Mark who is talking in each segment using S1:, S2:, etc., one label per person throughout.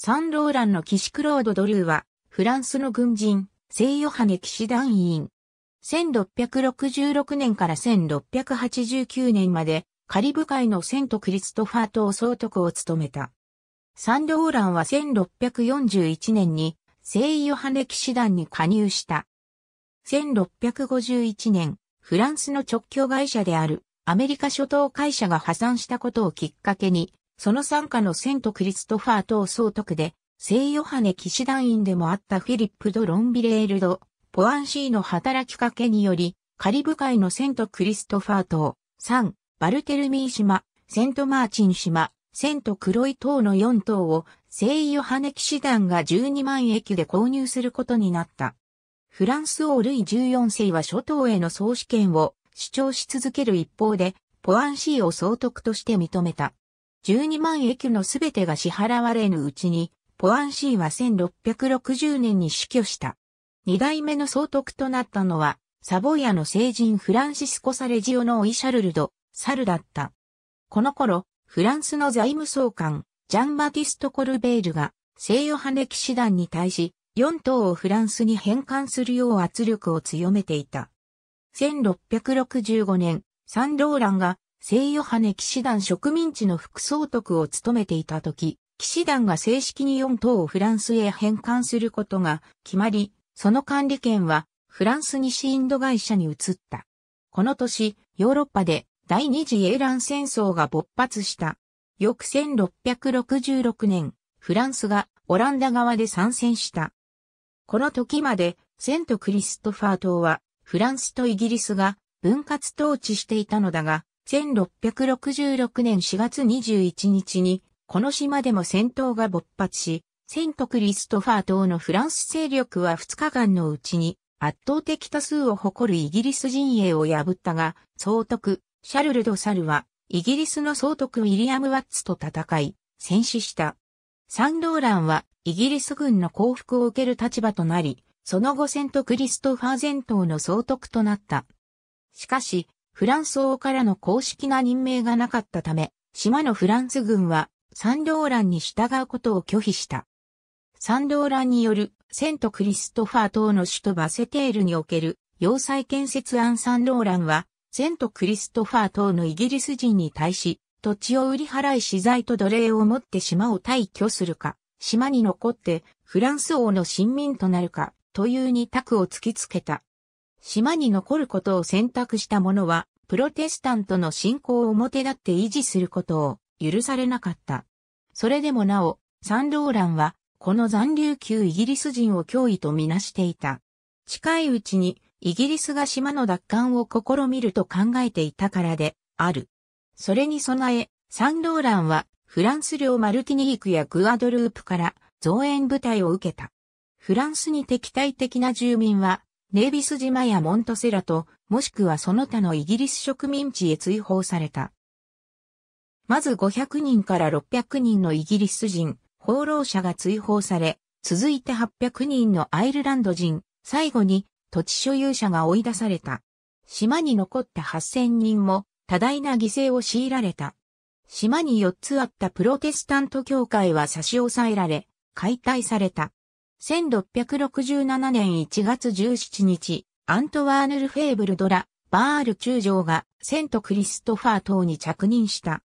S1: サンローランの騎士クロード・ドルーは、フランスの軍人、聖ヨハネ騎士団員。1666年から1689年まで、カリブ海のセントクリストファー島総督を務めた。サンローランは1641年に、聖ヨハネ騎士団に加入した。1651年、フランスの直教会社であるアメリカ諸島会社が破産したことをきっかけに、その参加のセントクリストファー等総督で、聖ヨハネ騎士団員でもあったフィリップ・ド・ロンビレールド、ポアンシーの働きかけにより、カリブ海のセントクリストファー島、サン、バルテルミー島、セントマーチン島、セントクロイ島の4島を聖ヨハネ騎士団が12万駅で購入することになった。フランス王ルイ14世は諸島への総主権を主張し続ける一方で、ポアンシーを総督として認めた。12万駅のすべてが支払われぬうちに、ポアンシーは1660年に死去した。二代目の総督となったのは、サボイアの聖人フランシスコ・サレジオのオイシャルルド、サルだった。この頃、フランスの財務総監、ジャンバティスト・コルベールが、西洋派騎士団に対し、4島をフランスに返還するよう圧力を強めていた。1665年、サンローランが聖ヨハネ騎士団植民地の副総督を務めていた時、騎士団が正式に4島をフランスへ返還することが決まり、その管理権はフランス西インド会社に移った。この年、ヨーロッパで第二次英乱戦争が勃発した。翌1666年、フランスがオランダ側で参戦した。この時まで、セントクリストファー島は、フランスとイギリスが分割統治していたのだが、1666年4月21日に、この島でも戦闘が勃発し、セントクリストファー等のフランス勢力は2日間のうちに圧倒的多数を誇るイギリス陣営を破ったが、総督、シャルル・ド・サルは、イギリスの総督ウィリアム・ワッツと戦い、戦死した。サンローランは、イギリス軍の降伏を受ける立場となり、その後セントクリストファー全島の総督となった。しかし、フランス王からの公式な任命がなかったため、島のフランス軍はサンローランに従うことを拒否した。サンローランによるセントクリストファー島の首都バセテールにおける要塞建設案サンローランは、セントクリストファー島のイギリス人に対し、土地を売り払い資材と奴隷を持って島を退去するか、島に残ってフランス王の親民となるか、という二択を突きつけた。島に残ることを選択した者は、プロテスタントの信仰を表立って維持することを許されなかった。それでもなお、サンローランは、この残留級イギリス人を脅威とみなしていた。近いうちに、イギリスが島の奪還を試みると考えていたからで、ある。それに備え、サンローランは、フランス領マルティニークやグアドループから増援部隊を受けた。フランスに敵対的な住民は、ネービス島やモントセラと、もしくはその他のイギリス植民地へ追放された。まず500人から600人のイギリス人、放浪者が追放され、続いて800人のアイルランド人、最後に土地所有者が追い出された。島に残った8000人も多大な犠牲を強いられた。島に4つあったプロテスタント教会は差し押さえられ、解体された。1667年1月17日、アントワーヌ・ルフェーブルドラ、バール中将がセントクリストファー島に着任した。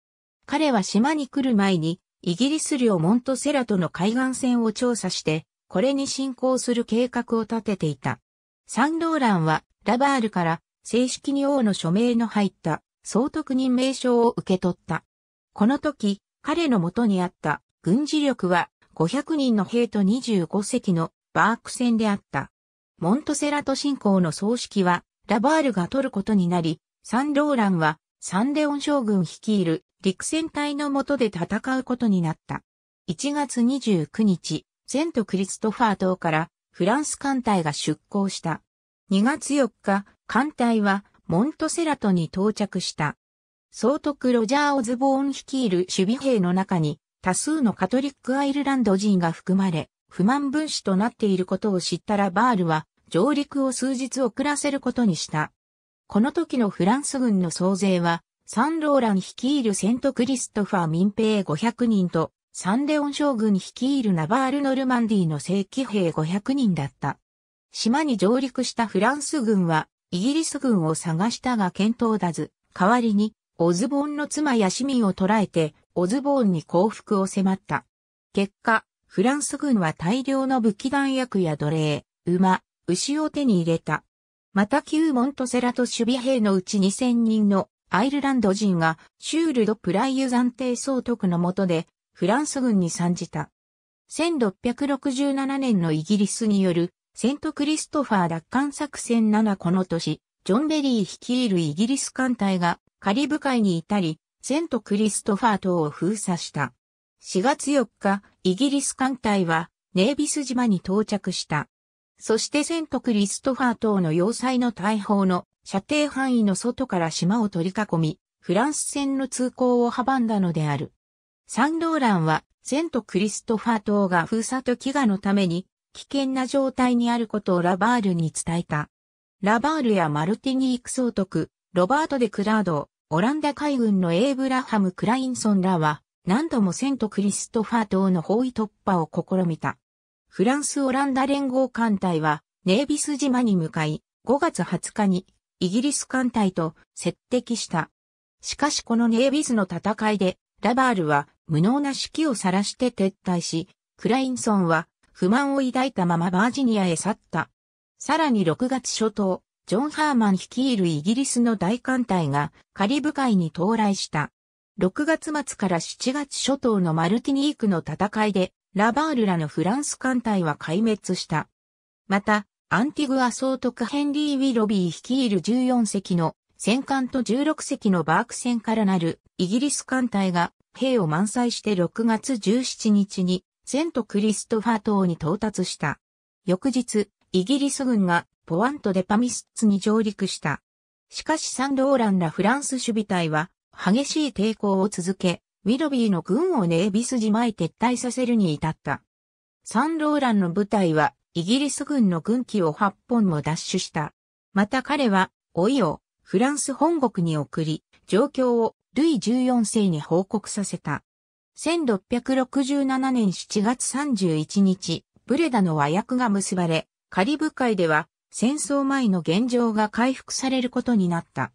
S1: 彼は島に来る前に、イギリス領モントセラとの海岸線を調査して、これに進行する計画を立てていた。サンローランは、ラバールから正式に王の署名の入った総督任命書を受け取った。この時、彼の元にあった軍事力は500人の兵と25隻のバーク船であった。モントセラト信仰の葬式は、ラバールが取ることになり、サンローランは、サンデオン将軍率いる陸戦隊の下で戦うことになった。1月29日、セントクリストファー島からフランス艦隊が出港した。2月4日、艦隊はモントセラトに到着した。総督ロジャー・オズボーン率いる守備兵の中に多数のカトリックアイルランド人が含まれ、不満分子となっていることを知ったラバールは、上陸を数日遅らせることにした。この時のフランス軍の総勢は、サンローラン率いるセントクリストファー民兵500人と、サンレオン将軍率いるナバール・ノルマンディの正規兵500人だった。島に上陸したフランス軍は、イギリス軍を探したが見当だず、代わりに、オズボンの妻や市民を捕らえて、オズボーンに降伏を迫った。結果、フランス軍は大量の武器弾薬や奴隷、馬、牛を手に入れた。また旧モントセラと守備兵のうち2000人のアイルランド人がシュールド・プライユ暫定総督の下でフランス軍に参じた。1667年のイギリスによるセントクリストファー奪還作戦7この年、ジョンベリー率いるイギリス艦隊がカリブ海にいたり、セントクリストファー島を封鎖した。4月4日、イギリス艦隊はネービス島に到着した。そしてセントクリストファー島の要塞の大砲の射程範囲の外から島を取り囲み、フランス船の通行を阻んだのである。サンドーランはセントクリストファー島が封鎖と飢餓のために危険な状態にあることをラバールに伝えた。ラバールやマルティニーク総督、ロバート・デ・クラード、オランダ海軍のエイブラハム・クラインソンらは、何度もセントクリストファー島の包囲突破を試みた。フランス・オランダ連合艦隊は、ネービス島に向かい、5月20日に、イギリス艦隊と接敵した。しかしこのネービスの戦いで、ラバールは無能な指揮を晒して撤退し、クラインソンは不満を抱いたままバージニアへ去った。さらに6月初頭、ジョン・ハーマン率いるイギリスの大艦隊がカリブ海に到来した。6月末から7月初頭のマルティニークの戦いで、ラバールらのフランス艦隊は壊滅した。また、アンティグア総督ヘンリー・ウィロビー率いる14隻の戦艦と16隻のバーク船からなるイギリス艦隊が兵を満載して6月17日にセントクリストファー島に到達した。翌日、イギリス軍がポワント・デ・パミスッツに上陸した。しかしサンローランらフランス守備隊は激しい抵抗を続け、ウィロビーの軍をネービス島へ撤退させるに至った。サンローランの部隊はイギリス軍の軍機を8本も奪取した。また彼は、老いをフランス本国に送り、状況をルイ14世に報告させた。1667年7月31日、ブレダの和訳が結ばれ、カリブ海では戦争前の現状が回復されることになった。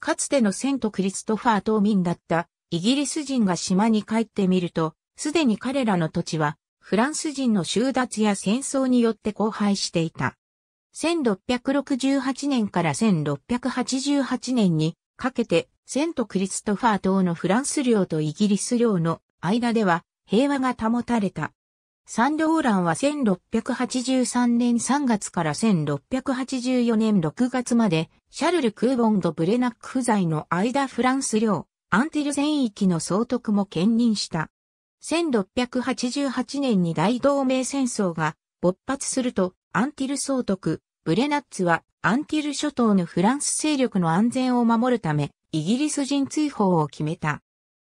S1: かつてのセント・クリストファー島民だったイギリス人が島に帰ってみると、すでに彼らの土地はフランス人の収奪や戦争によって荒廃していた。1668年から1688年にかけてセント・クリストファー島のフランス領とイギリス領の間では平和が保たれた。サンローランは1683年3月から1684年6月まで、シャルル・クーボンとブレナック不在の間フランス領、アンティル全域の総督も兼任した。1688年に大同盟戦争が勃発すると、アンティル総督、ブレナッツはアンティル諸島のフランス勢力の安全を守るため、イギリス人追放を決めた。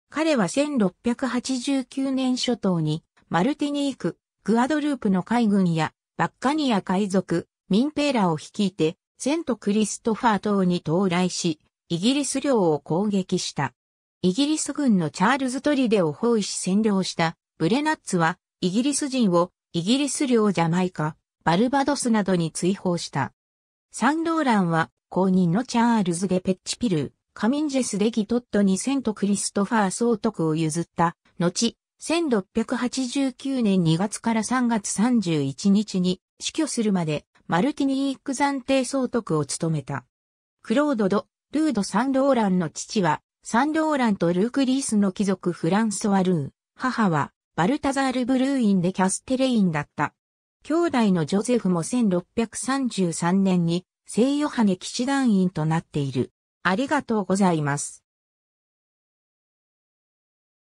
S1: 彼は1689年諸島にマルティニーク、グアドループの海軍や、バッカニア海賊、民兵らを率いて、セントクリストファー島に到来し、イギリス領を攻撃した。イギリス軍のチャールズ・トリデを包囲し占領したブレナッツは、イギリス人をイギリス領ジャマイカ、バルバドスなどに追放した。サンローランは、公認のチャールズ・でペッチピルー、カミンジェス・デ・ギトットにセント・クリストファー総督を譲った、後、1689年2月から3月31日に死去するまでマルティニーク暫定総督を務めた。クロードド・ルード・サンローランの父は、サンローランとルークリースの貴族フランソワ・ルー、母はバルタザール・ブルーインでキャステレインだった。兄弟のジョゼフも1633年に聖ヨハネ騎士団員となっている。ありがとうございます。